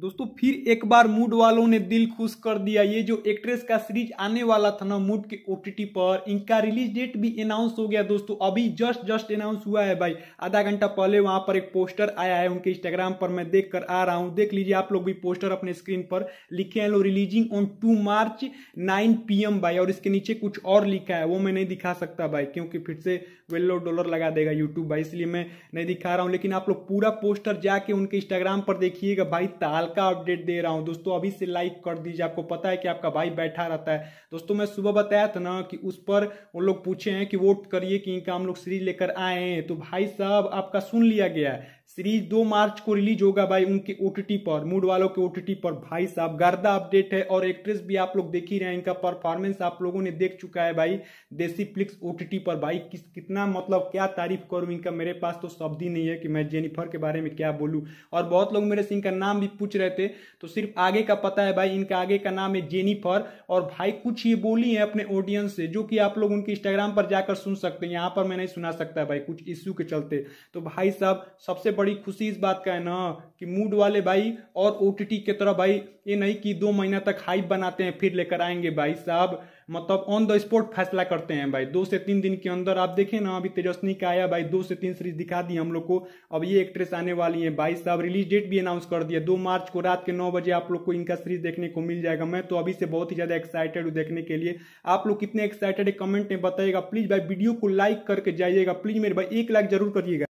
दोस्तों फिर एक बार मूड वालों ने दिल खुश कर दिया ये जो एक्ट्रेस का सीरीज आने वाला था ना मूड के ओटीटी पर इनका रिलीज डेट भी अनाउंस हो गया दोस्तों अभी जस्ट जस्ट अनाउंस हुआ है भाई आधा घंटा पहले वहां पर एक पोस्टर आया है उनके इंस्टाग्राम पर मैं देख कर आ रहा हूँ देख लीजिए आप लोग भी पोस्टर अपने स्क्रीन पर लिखे हैं लो releasing on two March nine P भाई और इसके नीचे कुछ और लिखा है वो मैं नहीं दिखा सकता भाई क्योंकि फिर से वेल्लो डॉलर लगा देगा यूट्यूब भाई इसलिए मैं नहीं दिखा रहा हूँ लेकिन आप लोग पूरा पोस्टर जाके उनके इंस्टाग्राम पर देखिएगा भाई ताल का अपडेट दे रहा हूँ दोस्तों अभी से लाइक कर दीजिए आपको पता है कि आपका भाई बैठा रहता है दोस्तों मैं सुबह बताया था ना कि उस पर उन लोग पूछे हैं कि वोट करिए कि इनका हम लोग सीरीज लेकर आए हैं तो भाई साहब आपका सुन लिया गया है सीरीज दो मार्च को रिलीज होगा भाई उनके ओटीटी पर मूड वालों के ओटीटी पर भाई साहब गर्दा अपडेट है और एक्ट्रेस भी आप लोग देख ही रहे हैं इनका परफॉर्मेंस आप लोगों ने देख चुका है भाई देसी फ्लिक्स ओटीटी पर भाई किस कितना मतलब क्या तारीफ करूं इनका मेरे पास तो शब्द ही नहीं है कि मैं जेनिफर के बारे में क्या बोलूँ और बहुत लोग मेरे से इनका नाम भी पूछ रहे थे तो सिर्फ आगे का पता है भाई इनका आगे का नाम है जेनिफर और भाई कुछ ये बोली है अपने ऑडियंस से जो कि आप लोग उनके इंस्टाग्राम पर जाकर सुन सकते हैं यहाँ पर मैं नहीं सुना सकता भाई कुछ इश्यू के चलते तो भाई साहब सबसे बड़ी खुशी इस बात का है ना कि मूड वाले भाई और ओ टी की तरह भाई ये नहीं कि दो महीना तक हाइप बनाते हैं फिर लेकर आएंगे भाई साहब मतलब ऑन द स्पॉट फैसला करते हैं भाई दो से तीन दिन के अंदर आप देखें ना अभी तेजस्वी का आया भाई दो से तीन सीरीज दिखा दी हम लोग को अब ये एक्ट्रेस आने वाली है भाई साहब रिलीज डेट भी अनाउंस कर दिया दो मार्च को रात के नौ बजे आप लोग को इनका सीरीज देखने को मिल जाएगा मैं तो अभी से बहुत ही ज़्यादा एक्साइटेड हूँ देखने के लिए आप लोग कितने एक्साइटेड है कमेंट में बताइएगा प्लीज़ भाई वीडियो को लाइक करके जाइएगा प्लीज़ मेरे भाई एक लाइक जरूर करिएगा